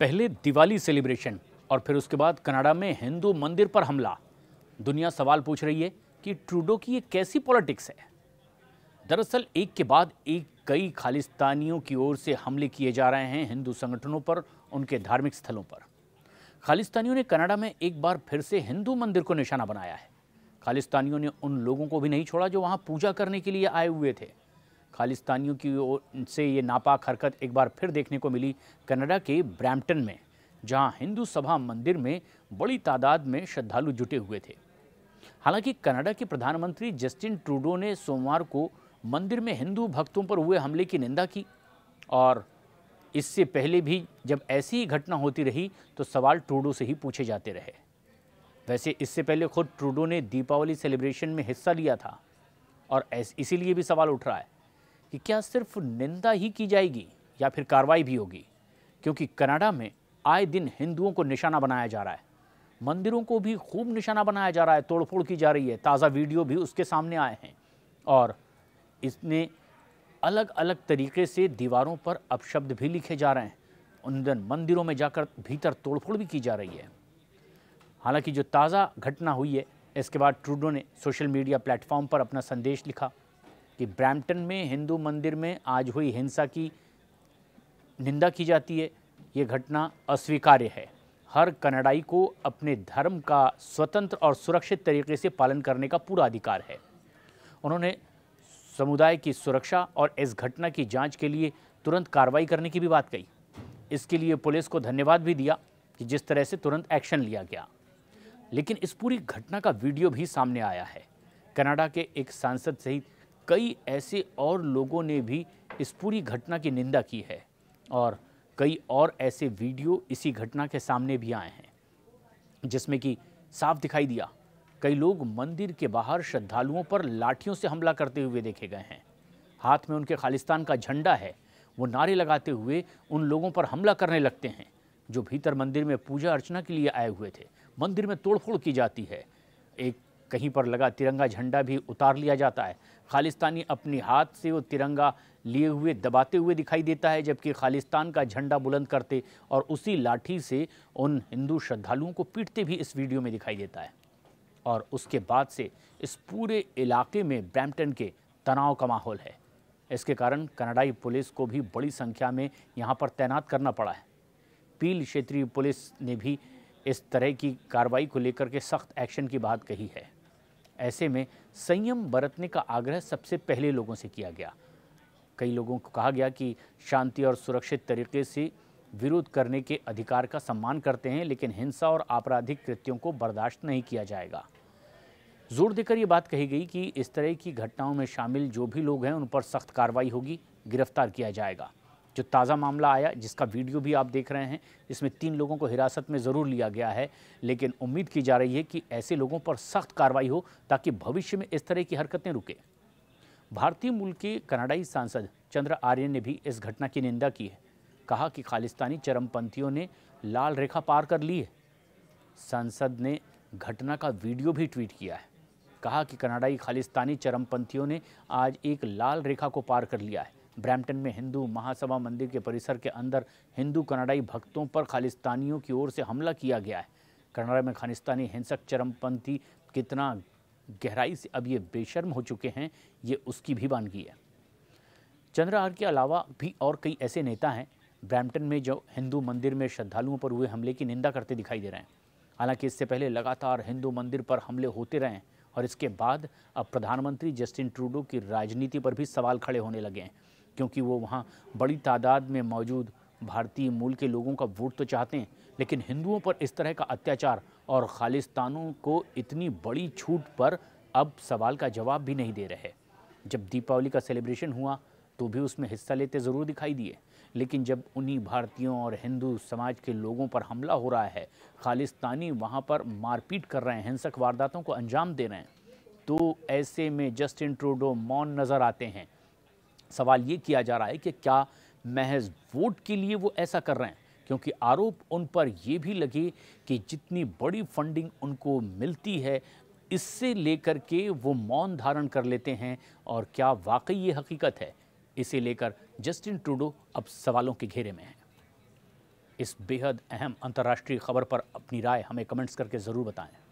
पहले दिवाली सेलिब्रेशन और फिर उसके बाद कनाडा में हिंदू मंदिर पर हमला दुनिया सवाल पूछ रही है कि ट्रूडो की ये कैसी पॉलिटिक्स है दरअसल एक के बाद एक कई खालिस्तानियों की ओर से हमले किए जा रहे हैं हिंदू संगठनों पर उनके धार्मिक स्थलों पर खालिस्तानियों ने कनाडा में एक बार फिर से हिंदू मंदिर को निशाना बनाया है खालिस्तानियों ने उन लोगों को भी नहीं छोड़ा जो वहाँ पूजा करने के लिए आए हुए थे खालिस्तानियों की से ये नापाक हरकत एक बार फिर देखने को मिली कनाडा के ब्रैम्पटन में जहां हिंदू सभा मंदिर में बड़ी तादाद में श्रद्धालु जुटे हुए थे हालांकि कनाडा के प्रधानमंत्री जस्टिन ट्रूडो ने सोमवार को मंदिर में हिंदू भक्तों पर हुए हमले की निंदा की और इससे पहले भी जब ऐसी ही घटना होती रही तो सवाल ट्रूडो से ही पूछे जाते रहे वैसे इससे पहले खुद ट्रूडो ने दीपावली सेलिब्रेशन में हिस्सा लिया था और इसीलिए भी सवाल उठ रहा है कि क्या सिर्फ निंदा ही की जाएगी या फिर कार्रवाई भी होगी क्योंकि कनाडा में आए दिन हिंदुओं को निशाना बनाया जा रहा है मंदिरों को भी खूब निशाना बनाया जा रहा है तोड़फोड़ की जा रही है ताज़ा वीडियो भी उसके सामने आए हैं और इसने अलग अलग तरीके से दीवारों पर अपशब्द भी लिखे जा रहे हैं उन दिन मंदिरों में जाकर भीतर तोड़फोड़ भी की जा रही है हालांकि जो ताज़ा घटना हुई है इसके बाद ट्रूडो ने सोशल मीडिया प्लेटफॉर्म पर अपना संदेश लिखा कि ब्रैम्पटन में हिंदू मंदिर में आज हुई हिंसा की निंदा की जाती है ये घटना अस्वीकार्य है हर कनाडाई को अपने धर्म का स्वतंत्र और सुरक्षित तरीके से पालन करने का पूरा अधिकार है उन्होंने समुदाय की सुरक्षा और इस घटना की जांच के लिए तुरंत कार्रवाई करने की भी बात कही इसके लिए पुलिस को धन्यवाद भी दिया कि जिस तरह से तुरंत एक्शन लिया गया लेकिन इस पूरी घटना का वीडियो भी सामने आया है कनाडा के एक सांसद सहित कई ऐसे और लोगों ने भी इस पूरी घटना की निंदा की है और कई और ऐसे वीडियो इसी घटना के सामने भी आए हैं जिसमें कि साफ दिखाई दिया कई लोग मंदिर के बाहर श्रद्धालुओं पर लाठियों से हमला करते हुए देखे गए हैं हाथ में उनके खालिस्तान का झंडा है वो नारे लगाते हुए उन लोगों पर हमला करने लगते हैं जो भीतर मंदिर में पूजा अर्चना के लिए आए हुए थे मंदिर में तोड़फोड़ की जाती है एक कहीं पर लगा तिरंगा झंडा भी उतार लिया जाता है खालिस्तानी अपने हाथ से वो तिरंगा लिए हुए दबाते हुए दिखाई देता है जबकि खालिस्तान का झंडा बुलंद करते और उसी लाठी से उन हिंदू श्रद्धालुओं को पीटते भी इस वीडियो में दिखाई देता है और उसके बाद से इस पूरे इलाके में ब्रैम्पटन के तनाव का माहौल है इसके कारण कनाडाई पुलिस को भी बड़ी संख्या में यहाँ पर तैनात करना पड़ा है पील क्षेत्रीय पुलिस ने भी इस तरह की कार्रवाई को लेकर के सख्त एक्शन की बात कही है ऐसे में संयम बरतने का आग्रह सबसे पहले लोगों से किया गया कई लोगों को कहा गया कि शांति और सुरक्षित तरीके से विरोध करने के अधिकार का सम्मान करते हैं लेकिन हिंसा और आपराधिक कृत्यों को बर्दाश्त नहीं किया जाएगा जोर देकर ये बात कही गई कि इस तरह की घटनाओं में शामिल जो भी लोग हैं उन पर सख्त कार्रवाई होगी गिरफ्तार किया जाएगा जो ताज़ा मामला आया जिसका वीडियो भी आप देख रहे हैं इसमें तीन लोगों को हिरासत में ज़रूर लिया गया है लेकिन उम्मीद की जा रही है कि ऐसे लोगों पर सख्त कार्रवाई हो ताकि भविष्य में इस तरह की हरकतें रुके भारतीय मूल के कनाडाई सांसद चंद्र आर्यन ने भी इस घटना की निंदा की है कहा कि खालिस्तानी चरमपंथियों ने लाल रेखा पार कर ली है सांसद ने घटना का वीडियो भी ट्वीट किया है कहा कि कनाडाई खालिस्तानी चरमपंथियों ने आज एक लाल रेखा को पार कर लिया है ब्रैम्पटन में हिंदू महासभा मंदिर के परिसर के अंदर हिंदू कनाडाई भक्तों पर खालिस्तानियों की ओर से हमला किया गया है कनाडा में खालिस्तानी हिंसक चरमपंथी कितना गहराई से अब ये बेशर्म हो चुके हैं ये उसकी भी वानगी है चंद्रहार के अलावा भी और कई ऐसे नेता हैं ब्रैम्पटन में जो हिंदू मंदिर में श्रद्धालुओं पर हुए हमले की निंदा करते दिखाई दे रहे हैं हालांकि इससे पहले लगातार हिंदू मंदिर पर हमले होते रहे हैं और इसके बाद अब प्रधानमंत्री जस्टिन ट्रूडो की राजनीति पर भी सवाल खड़े होने लगे हैं क्योंकि वो वहाँ बड़ी तादाद में मौजूद भारतीय मूल के लोगों का वोट तो चाहते हैं लेकिन हिंदुओं पर इस तरह का अत्याचार और खालिस्तानों को इतनी बड़ी छूट पर अब सवाल का जवाब भी नहीं दे रहे जब दीपावली का सेलिब्रेशन हुआ तो भी उसमें हिस्सा लेते ज़रूर दिखाई दिए लेकिन जब उन्हीं भारतीयों और हिंदू समाज के लोगों पर हमला हो रहा है खालिस्तानी वहाँ पर मारपीट कर रहे हैं हिंसक वारदातों को अंजाम दे रहे हैं तो ऐसे में जस्टिन ट्रूडो मौन नज़र आते हैं सवाल ये किया जा रहा है कि क्या महज वोट के लिए वो ऐसा कर रहे हैं क्योंकि आरोप उन पर यह भी लगे कि जितनी बड़ी फंडिंग उनको मिलती है इससे लेकर के वो मौन धारण कर लेते हैं और क्या वाकई ये हकीकत है इसे लेकर जस्टिन ट्रूडो अब सवालों के घेरे में हैं इस बेहद अहम अंतर्राष्ट्रीय खबर पर अपनी राय हमें कमेंट्स करके ज़रूर बताएं